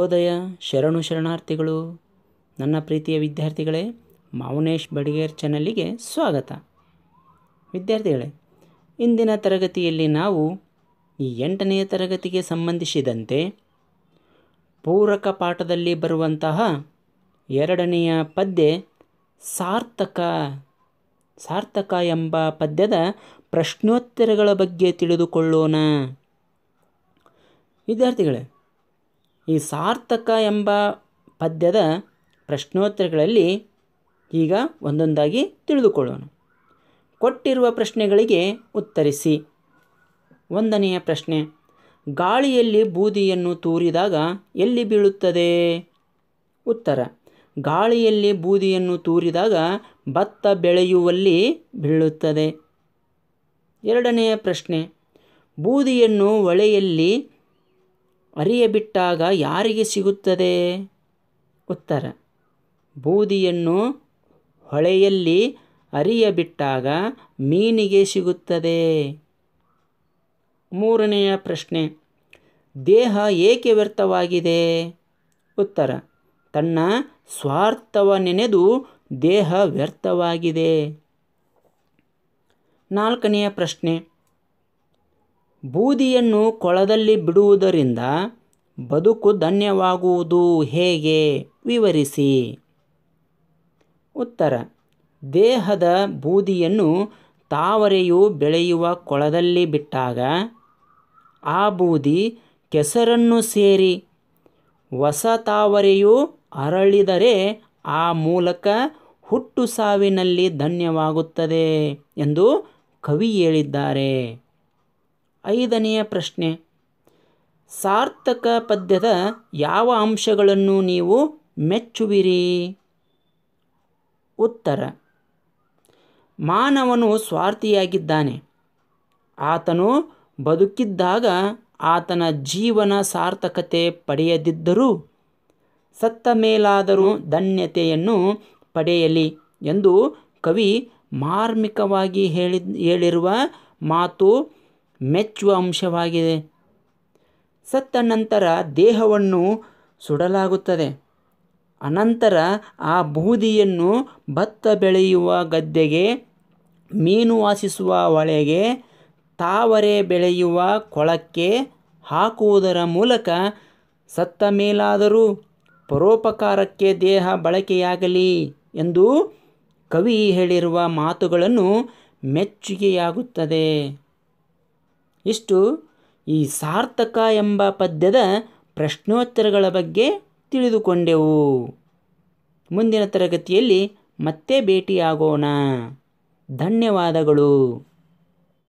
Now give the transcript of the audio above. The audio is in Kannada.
ಓದಯ ಶರಣು ಶರಣಾರ್ಥಿಗಳು ನನ್ನ ಪ್ರೀತಿಯ ವಿದ್ಯಾರ್ಥಿಗಳೇ ಮೌನೇಶ್ ಬಡಿಗೇರ್ ಚಾನಲ್ಲಿಗೆ ಸ್ವಾಗತ ವಿದ್ಯಾರ್ಥಿಗಳೇ ಇಂದಿನ ತರಗತಿಯಲ್ಲಿ ನಾವು ಈ ಎಂಟನೆಯ ತರಗತಿಗೆ ಸಂಬಂಧಿಸಿದಂತೆ ಪೂರಕ ಪಾಠದಲ್ಲಿ ಬರುವಂತಹ ಎರಡನೆಯ ಪದ್ಯ ಸಾರ್ಥಕ ಸಾರ್ಥಕ ಎಂಬ ಪದ್ಯದ ಪ್ರಶ್ನೋತ್ತರಗಳ ಬಗ್ಗೆ ತಿಳಿದುಕೊಳ್ಳೋಣ ವಿದ್ಯಾರ್ಥಿಗಳೇ ಈ ಸಾರ್ಥಕ ಎಂಬ ಪದ್ಯದ ಪ್ರಶ್ನೋತ್ತರಗಳಲ್ಲಿ ಈಗ ಒಂದೊಂದಾಗಿ ತಿಳಿದುಕೊಳ್ಳೋಣ ಕೊಟ್ಟಿರುವ ಪ್ರಶ್ನೆಗಳಿಗೆ ಉತ್ತರಿಸಿ ಒಂದನೆಯ ಪ್ರಶ್ನೆ ಗಾಳಿಯಲ್ಲಿ ಬೂದಿಯನ್ನು ತೂರಿದಾಗ ಎಲ್ಲಿ ಬೀಳುತ್ತದೆ ಉತ್ತರ ಗಾಳಿಯಲ್ಲಿ ಬೂದಿಯನ್ನು ತೂರಿದಾಗ ಭತ್ತ ಬೆಳೆಯುವಲ್ಲಿ ಬೀಳುತ್ತದೆ ಎರಡನೆಯ ಪ್ರಶ್ನೆ ಬೂದಿಯನ್ನು ಹೊಳೆಯಲ್ಲಿ ಅರಿಯಬಿಟ್ಟಾಗ ಯಾರಿಗೆ ಸಿಗುತ್ತದೆ ಉತ್ತರ ಬೂದಿಯನ್ನು ಹೊಳೆಯಲ್ಲಿ ಅರಿಯಬಿಟ್ಟಾಗ ಮೀನಿಗೆ ಸಿಗುತ್ತದೆ ಮೂರನೆಯ ಪ್ರಶ್ನೆ ದೇಹ ಏಕೆ ವ್ಯರ್ಥವಾಗಿದೆ ಉತ್ತರ ತನ್ನ ಸ್ವಾರ್ಥವ ನೆನೆದು ದೇಹ ವ್ಯರ್ಥವಾಗಿದೆ ನಾಲ್ಕನೆಯ ಪ್ರಶ್ನೆ ಬೂದಿಯನ್ನು ಕೊಳದಲ್ಲಿ ಬಿಡುವುದರಿಂದ ಬದುಕು ಧನ್ಯವಾಗುವುದು ಹೇಗೆ ವಿವರಿಸಿ ಉತ್ತರ ದೇಹದ ಬೂದಿಯನ್ನು ತಾವರೆಯು ಬೆಳೆಯುವ ಕೊಳದಲ್ಲಿ ಬಿಟ್ಟಾಗ ಆ ಬೂದಿ ಕೆಸರನ್ನು ಸೇರಿ ಹೊಸ ತಾವರೆಯು ಅರಳಿದರೆ ಆ ಮೂಲಕ ಹುಟ್ಟು ಸಾವಿನಲ್ಲಿ ಧನ್ಯವಾಗುತ್ತದೆ ಎಂದು ಕವಿ ಹೇಳಿದ್ದಾರೆ ಐದನೆಯ ಪ್ರಶ್ನೆ ಸಾರ್ಥಕ ಪದ್ಯದ ಯಾವ ಅಂಶಗಳನ್ನು ನೀವು ಮೆಚ್ಚುವಿರಿ ಉತ್ತರ ಮಾನವನು ಸ್ವಾರ್ಥಿಯಾಗಿದ್ದಾನೆ ಆತನು ಬದುಕಿದ್ದಾಗ ಆತನ ಜೀವನ ಸಾರ್ಥಕತೆ ಪಡೆಯದಿದ್ದರೂ ಸತ್ತ ಮೇಲಾದರೂ ಧನ್ಯತೆಯನ್ನು ಪಡೆಯಲಿ ಎಂದು ಕವಿ ಮಾರ್ಮಿಕವಾಗಿ ಹೇಳಿ ಹೇಳಿರುವ ಮಾತು ಮೆಚ್ಚುವ ಅಂಶವಾಗಿದೆ ಸತ್ತ ನಂತರ ದೇಹವನ್ನು ಸುಡಲಾಗುತ್ತದೆ ಅನಂತರ ಆ ಬೂದಿಯನ್ನು ಭತ್ತ ಬೆಳೆಯುವ ಗದ್ದೆಗೆ ಮೀನು ವಾಸಿಸುವ ಒಳೆಗೆ ತಾವರೆ ಬೆಳೆಯುವ ಕೊಳಕ್ಕೆ ಹಾಕುವುದರ ಮೂಲಕ ಸತ್ತ ಮೇಲಾದರೂ ಪರೋಪಕಾರಕ್ಕೆ ದೇಹ ಬಳಕೆಯಾಗಲಿ ಎಂದು ಕವಿ ಹೇಳಿರುವ ಮಾತುಗಳನ್ನು ಮೆಚ್ಚುಗೆಯಾಗುತ್ತದೆ ಇಷ್ಟು ಈ ಸಾರ್ಥಕ ಎಂಬ ಪದ್ಯದ ಪ್ರಶ್ನೋತ್ತರಗಳ ಬಗ್ಗೆ ತಿಳಿದುಕೊಂಡೆವು ಮುಂದಿನ ತರಗತಿಯಲ್ಲಿ ಮತ್ತೆ ಭೇಟಿಯಾಗೋಣ ಧನ್ಯವಾದಗಳು